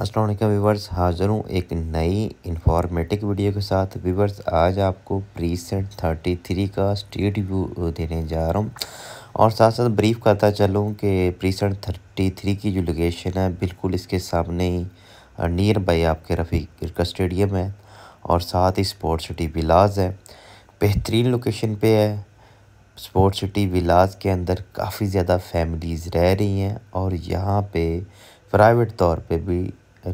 Aslam viewers हाज़िर हूँ एक नई इन्फॉर्मेटिक वीडियो के साथ वीवर्स आज आपको प्रीसेंट थर्टी थ्री का स्ट्रीट व्यू देने जा रहा हूँ और साथ साथ ब्रीफ करता चलूँ कि प्रीसेंट थर्टी थ्री की जो लोकेशन है बिल्कुल इसके सामने ही नियर बाई आपके रफ़ी क्रिकेट स्टेडियम है और साथ ही स्पोर्ट्स सिटी विलाज है बेहतरीन लोकेशन पे है स्पोर्ट्स सिटी विलाज के अंदर काफ़ी ज़्यादा फैमिलीज़ रह रही हैं और यहाँ पर प्राइवेट तौर पे भी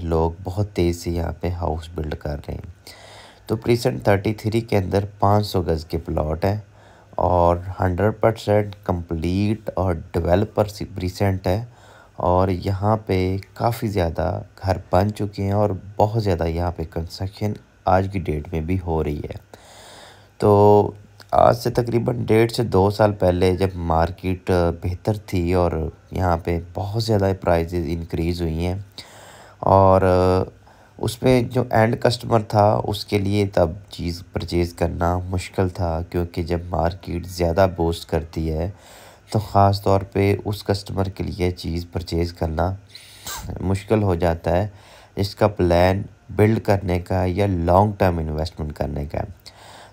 लोग बहुत तेज़ से यहाँ पे हाउस बिल्ड कर रहे हैं तो प्रीसेंट थर्टी थ्री के अंदर पाँच सौ गज़ के प्लॉट हैं और हंड्रेड परसेंट कम्प्लीट और डेवलपर प्रीसेंट है और यहाँ पे काफ़ी ज़्यादा घर बन चुके हैं और बहुत ज़्यादा यहाँ पे कंस्ट्रक्शन आज की डेट में भी हो रही है तो आज से तकरीबन डेढ़ से दो साल पहले जब मार्केट बेहतर थी और यहाँ पे बहुत ज़्यादा प्राइजेज इंक्रीज़ हुई हैं और उसमें जो एंड कस्टमर था उसके लिए तब चीज़ परचेज़ करना मुश्किल था क्योंकि जब मार्केट ज़्यादा बूस्ट करती है तो ख़ास तौर पे उस कस्टमर के लिए चीज़ परचेज़ करना मुश्किल हो जाता है इसका प्लान बिल्ड करने का या लॉन्ग टर्म इन्वेस्टमेंट करने का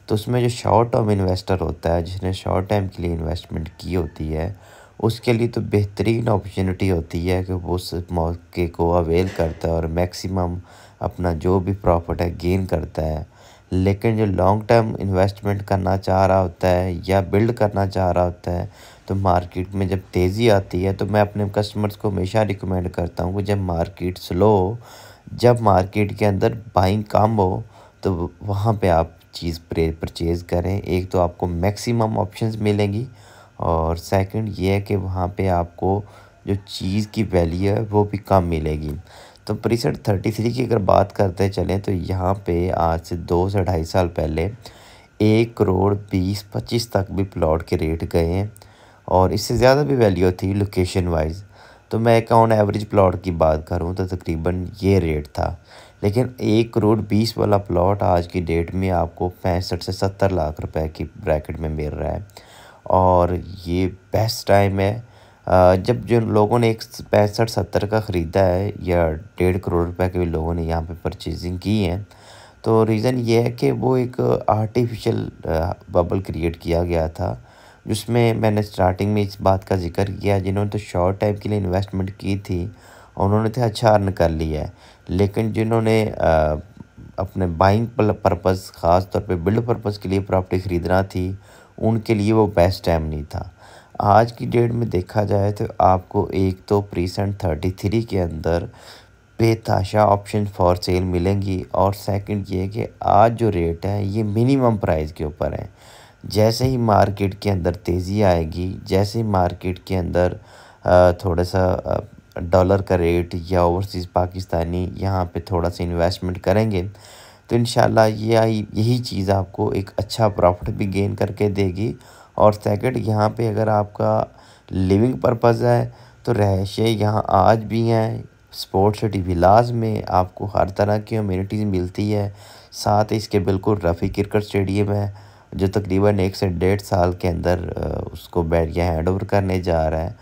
तो उसमें जो शॉर्ट टर्म इन्वेस्टर होता है जिसने शॉर्ट टर्म के लिए इन्वेस्टमेंट की होती है उसके लिए तो बेहतरीन अपॉर्चुनिटी होती है कि वो उस मौके को अवेल करता है और मैक्सिमम अपना जो भी प्रॉफिट है गेन करता है लेकिन जो लॉन्ग टर्म इन्वेस्टमेंट करना चाह रहा होता है या बिल्ड करना चाह रहा होता है तो मार्केट में जब तेज़ी आती है तो मैं अपने कस्टमर्स को हमेशा रिकमेंड करता हूँ कि जब मार्केट स्लो हो जब मार्केट के अंदर बाइंग कम हो तो वहाँ पे आप चीज़ परचेज़ करें एक तो आपको मैक्सिमम ऑप्शंस मिलेंगी और सेकंड ये है कि वहाँ पे आपको जो चीज़ की वैल्यू है वो भी कम मिलेगी तो प्रीसेट थर्टी थ्री की अगर बात करते चलें तो यहाँ पे आज से दो से ढाई साल पहले एक करोड़ बीस पच्चीस तक भी प्लॉट के रेट गए हैं और इससे ज़्यादा भी वैल्यू थी लोकेशन वाइज तो मैं एक ऑन एवरेज प्लॉट की बात करूँ तो तकरीबन ये रेट था लेकिन एक करोड़ बीस वाला प्लॉट आज की डेट में आपको पैंसठ से सत्तर लाख रुपए की ब्रैकेट में मिल रहा है और ये बेस्ट टाइम है जब जो लोगों ने एक पैंसठ सत्तर का ख़रीदा है या डेढ़ करोड़ रुपए के भी लोगों ने यहाँ पे परचेजिंग की है तो रीज़न ये है कि वो एक आर्टिफिशियल बबल क्रिएट किया गया था जिसमें मैंने स्टार्टिंग में इस बात का जिक्र किया जिन्होंने तो शॉर्ट टाइम के लिए इन्वेस्टमेंट की थी उन्होंने तो अच्छा अर्न कर लिया है लेकिन जिन्होंने अपने बाइंग पर्पज़ ख़ास तौर पे बिल्ड पर्पज़ के लिए प्रॉपर्टी ख़रीदना थी उनके लिए वो बेस्ट टाइम नहीं था आज की डेट में देखा जाए तो आपको एक तो प्रीसेंट थर्टी थ्री के अंदर बेताशा ऑप्शन फॉर सेल मिलेंगी और सेकंड ये कि आज जो रेट है ये मिनिमम प्राइस के ऊपर है जैसे ही मार्केट के अंदर तेज़ी आएगी जैसे ही मार्केट के अंदर थोड़ा सा डॉलर का रेट या ओवरसीज़ पाकिस्तानी यहाँ पे थोड़ा सा इन्वेस्टमेंट करेंगे तो इन ये यही चीज़ आपको एक अच्छा प्रॉफिट भी गेन करके देगी और सेकंड यहाँ पे अगर आपका लिविंग पर्पज़ है तो रहशे यहाँ आज भी हैं स्पोर्ट्स सिटी विलास में आपको हर तरह की अम्यूनिटीज़ मिलती है साथ इसके बिल्कुल रफ़ी क्रिकेट स्टेडियम है जो तकरीबन एक से डेढ़ साल के अंदर उसको बैरिया हैंड ओवर करने जा रहा है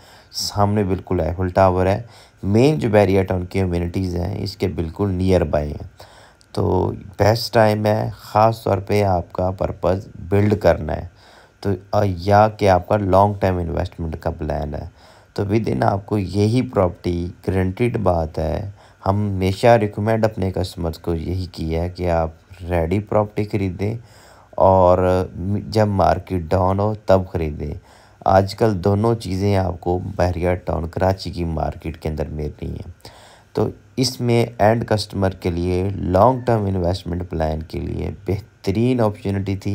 सामने बिल्कुल एफल टावर है मेन जो बैरिया टाउन की अम्यूनिटीज़ हैं इसके बिल्कुल नियर बाई हैं तो बेस्ट टाइम है ख़ास तौर पे आपका पर्पस बिल्ड करना है तो और या कि आपका लॉन्ग टर्म इन्वेस्टमेंट का प्लान है तो विद इन आपको यही प्रॉपर्टी ग्रंटेड बात है हम हमेशा रिकमेंड अपने कस्टमर्स को यही किया है कि आप रेडी प्रॉपर्टी ख़रीदें और जब मार्केट डाउन हो तब ख़रीदें आजकल दोनों चीज़ें आपको बहरिया टाउन कराची की मार्केट के अंदर मिल रही हैं तो इसमें एंड कस्टमर के लिए लॉन्ग टर्म इन्वेस्टमेंट प्लान के लिए बेहतरीन अपॉर्चुनिटी थी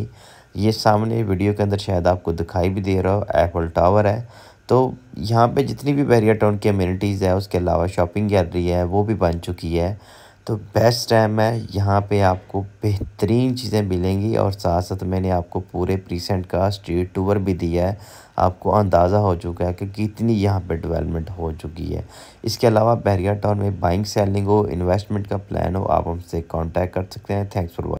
ये सामने वीडियो के अंदर शायद आपको दिखाई भी दे रहा हो एफल टावर है तो यहाँ पे जितनी भी बैरियर टाउन की अम्यूनिटीज़ है उसके अलावा शॉपिंग गैलरी है वो भी बन चुकी है तो बेस्ट टाइम है यहाँ पे आपको बेहतरीन चीज़ें मिलेंगी और साथ साथ मैंने आपको पूरे प्रीसेंट का स्ट्रीट टूर भी दिया है आपको अंदाज़ा हो चुका है कि कितनी यहाँ पे डेवलपमेंट हो चुकी है इसके अलावा बहरिया टाउन में बाइंग सेलिंग हो इन्वेस्टमेंट का प्लान हो आप हमसे कांटेक्ट कर सकते हैं थैंक्स फॉर